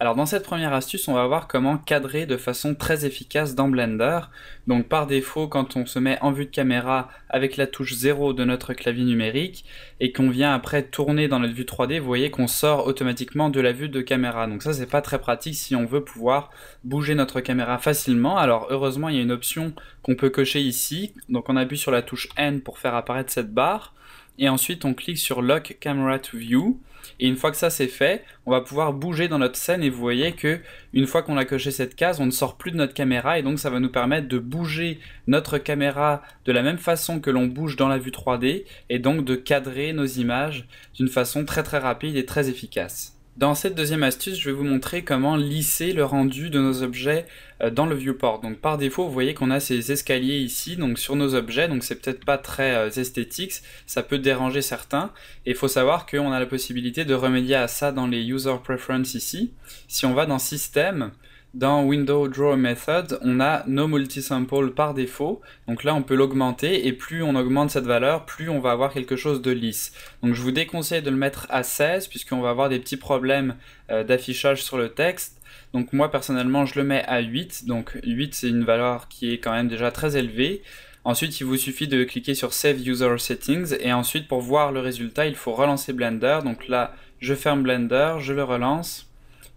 Alors dans cette première astuce, on va voir comment cadrer de façon très efficace dans Blender. Donc par défaut, quand on se met en vue de caméra avec la touche 0 de notre clavier numérique et qu'on vient après tourner dans notre vue 3D, vous voyez qu'on sort automatiquement de la vue de caméra. Donc ça, c'est pas très pratique si on veut pouvoir bouger notre caméra facilement. Alors heureusement, il y a une option qu'on peut cocher ici. Donc on appuie sur la touche N pour faire apparaître cette barre et ensuite on clique sur Lock Camera to View. Et une fois que ça c'est fait, on va pouvoir bouger dans notre scène et vous voyez que une fois qu'on a coché cette case, on ne sort plus de notre caméra et donc ça va nous permettre de bouger notre caméra de la même façon que l'on bouge dans la vue 3D et donc de cadrer nos images d'une façon très très rapide et très efficace. Dans cette deuxième astuce, je vais vous montrer comment lisser le rendu de nos objets euh, dans le viewport. Donc par défaut, vous voyez qu'on a ces escaliers ici donc sur nos objets, donc c'est peut-être pas très euh, esthétique, ça peut déranger certains, et il faut savoir qu'on a la possibilité de remédier à ça dans les User Preferences ici. Si on va dans Système, dans Window Draw Method, on a no multisample par défaut. Donc là, on peut l'augmenter et plus on augmente cette valeur, plus on va avoir quelque chose de lisse. Donc je vous déconseille de le mettre à 16 puisqu'on va avoir des petits problèmes euh, d'affichage sur le texte. Donc moi, personnellement, je le mets à 8. Donc 8, c'est une valeur qui est quand même déjà très élevée. Ensuite, il vous suffit de cliquer sur Save User Settings et ensuite pour voir le résultat, il faut relancer Blender. Donc là, je ferme Blender, je le relance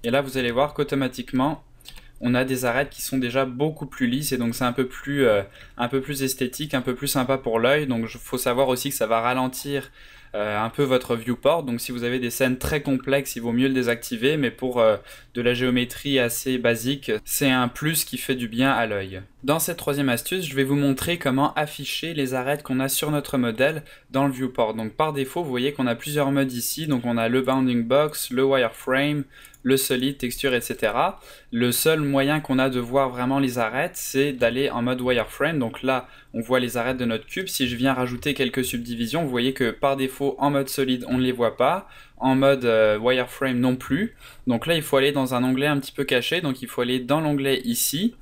et là vous allez voir qu'automatiquement on a des arêtes qui sont déjà beaucoup plus lisses et donc c'est un peu plus euh, un peu plus esthétique, un peu plus sympa pour l'œil. Donc il faut savoir aussi que ça va ralentir euh, un peu votre viewport. Donc si vous avez des scènes très complexes, il vaut mieux le désactiver, mais pour euh, de la géométrie assez basique, c'est un plus qui fait du bien à l'œil. Dans cette troisième astuce, je vais vous montrer comment afficher les arêtes qu'on a sur notre modèle dans le viewport. Donc par défaut, vous voyez qu'on a plusieurs modes ici. Donc on a le bounding box, le wireframe, le solide, texture, etc. Le seul moyen qu'on a de voir vraiment les arêtes, c'est d'aller en mode wireframe. Donc là, on voit les arêtes de notre cube. Si je viens rajouter quelques subdivisions, vous voyez que par défaut, en mode solide, on ne les voit pas. En mode euh, wireframe non plus. Donc là, il faut aller dans un onglet un petit peu caché. Donc il faut aller dans l'onglet ici.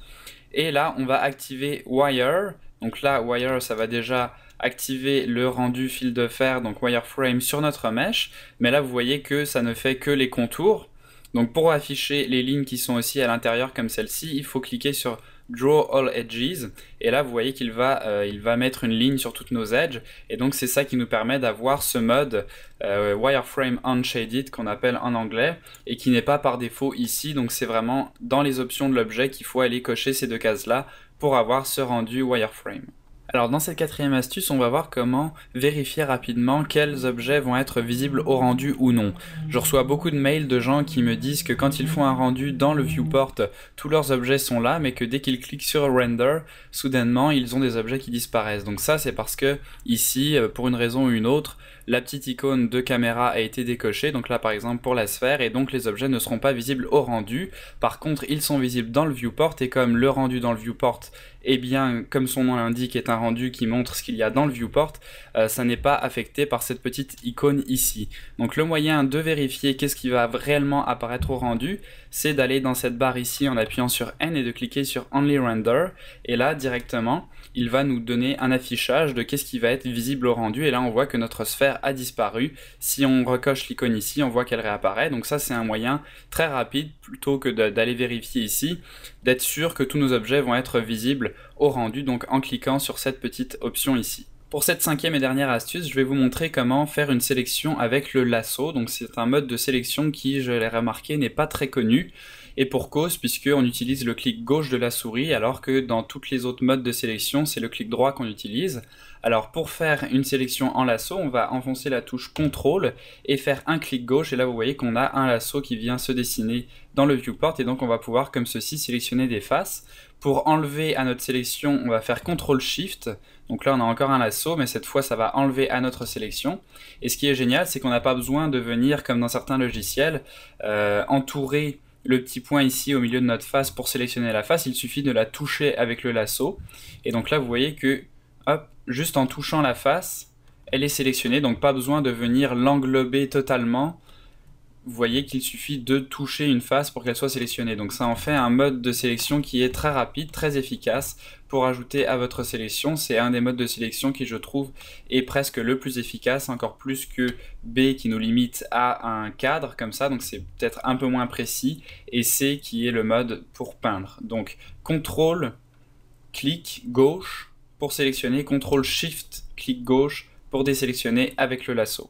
Et là, on va activer Wire. Donc là, Wire, ça va déjà activer le rendu fil de fer, donc wireframe, sur notre mesh. Mais là, vous voyez que ça ne fait que les contours. Donc pour afficher les lignes qui sont aussi à l'intérieur comme celle-ci, il faut cliquer sur Draw All Edges et là vous voyez qu'il va, euh, il va mettre une ligne sur toutes nos edges et donc c'est ça qui nous permet d'avoir ce mode euh, Wireframe Unshaded qu'on appelle en anglais et qui n'est pas par défaut ici donc c'est vraiment dans les options de l'objet qu'il faut aller cocher ces deux cases là pour avoir ce rendu wireframe. Alors dans cette quatrième astuce, on va voir comment vérifier rapidement quels objets vont être visibles au rendu ou non. Je reçois beaucoup de mails de gens qui me disent que quand ils font un rendu dans le viewport, tous leurs objets sont là, mais que dès qu'ils cliquent sur render, soudainement ils ont des objets qui disparaissent. Donc ça c'est parce que ici, euh, pour une raison ou une autre, la petite icône de caméra a été décochée, donc là par exemple pour la sphère, et donc les objets ne seront pas visibles au rendu. Par contre, ils sont visibles dans le viewport, et comme le rendu dans le viewport eh bien, comme son nom l'indique, est un rendu qui montre ce qu'il y a dans le viewport, euh, ça n'est pas affecté par cette petite icône ici. Donc le moyen de vérifier qu'est-ce qui va réellement apparaître au rendu, c'est d'aller dans cette barre ici en appuyant sur N et de cliquer sur Only Render, et là directement, il va nous donner un affichage de qu'est-ce qui va être visible au rendu, et là on voit que notre sphère a disparu. Si on recoche l'icône ici, on voit qu'elle réapparaît. Donc ça, c'est un moyen très rapide, plutôt que d'aller vérifier ici, d'être sûr que tous nos objets vont être visibles au rendu, donc en cliquant sur cette petite option ici. Pour cette cinquième et dernière astuce, je vais vous montrer comment faire une sélection avec le lasso. Donc c'est un mode de sélection qui, je l'ai remarqué, n'est pas très connu. Et pour cause, puisqu'on utilise le clic gauche de la souris, alors que dans toutes les autres modes de sélection, c'est le clic droit qu'on utilise. Alors pour faire une sélection en lasso, on va enfoncer la touche CTRL et faire un clic gauche. Et là, vous voyez qu'on a un lasso qui vient se dessiner dans le viewport. Et donc, on va pouvoir, comme ceci, sélectionner des faces. Pour enlever à notre sélection, on va faire CTRL-SHIFT. Donc là, on a encore un lasso, mais cette fois, ça va enlever à notre sélection. Et ce qui est génial, c'est qu'on n'a pas besoin de venir, comme dans certains logiciels, euh, entourer le petit point ici au milieu de notre face pour sélectionner la face, il suffit de la toucher avec le lasso. Et donc là, vous voyez que, hop, juste en touchant la face, elle est sélectionnée, donc pas besoin de venir l'englober totalement vous voyez qu'il suffit de toucher une face pour qu'elle soit sélectionnée. Donc ça en fait un mode de sélection qui est très rapide, très efficace pour ajouter à votre sélection. C'est un des modes de sélection qui, je trouve, est presque le plus efficace, encore plus que B qui nous limite à un cadre comme ça, donc c'est peut-être un peu moins précis, et C qui est le mode pour peindre. Donc CTRL, clic gauche pour sélectionner, CTRL, shift, clic gauche pour désélectionner avec le lasso.